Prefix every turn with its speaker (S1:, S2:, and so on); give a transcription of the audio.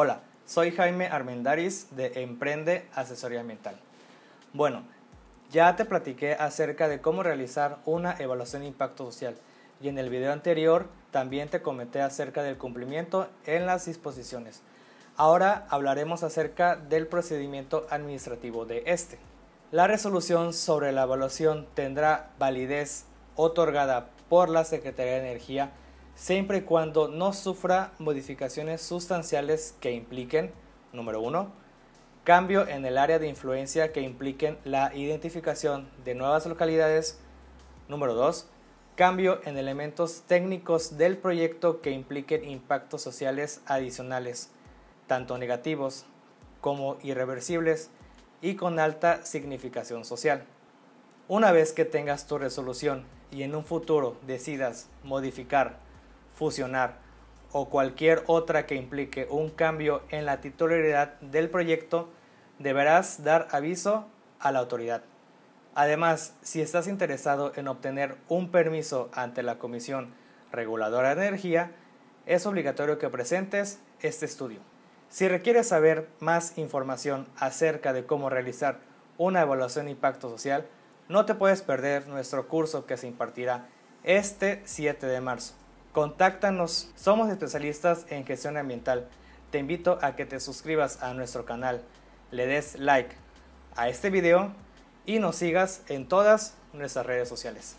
S1: Hola, soy Jaime Armendaris de Emprende Asesoría Ambiental. Bueno, ya te platiqué acerca de cómo realizar una evaluación de impacto social y en el video anterior también te comenté acerca del cumplimiento en las disposiciones. Ahora hablaremos acerca del procedimiento administrativo de este. La resolución sobre la evaluación tendrá validez otorgada por la Secretaría de Energía siempre y cuando no sufra modificaciones sustanciales que impliquen, número uno, cambio en el área de influencia que impliquen la identificación de nuevas localidades, número dos, cambio en elementos técnicos del proyecto que impliquen impactos sociales adicionales, tanto negativos como irreversibles y con alta significación social. Una vez que tengas tu resolución y en un futuro decidas modificar fusionar o cualquier otra que implique un cambio en la titularidad del proyecto, deberás dar aviso a la autoridad. Además, si estás interesado en obtener un permiso ante la Comisión Reguladora de Energía, es obligatorio que presentes este estudio. Si requieres saber más información acerca de cómo realizar una evaluación de impacto social, no te puedes perder nuestro curso que se impartirá este 7 de marzo. Contáctanos, somos especialistas en gestión ambiental. Te invito a que te suscribas a nuestro canal, le des like a este video y nos sigas en todas nuestras redes sociales.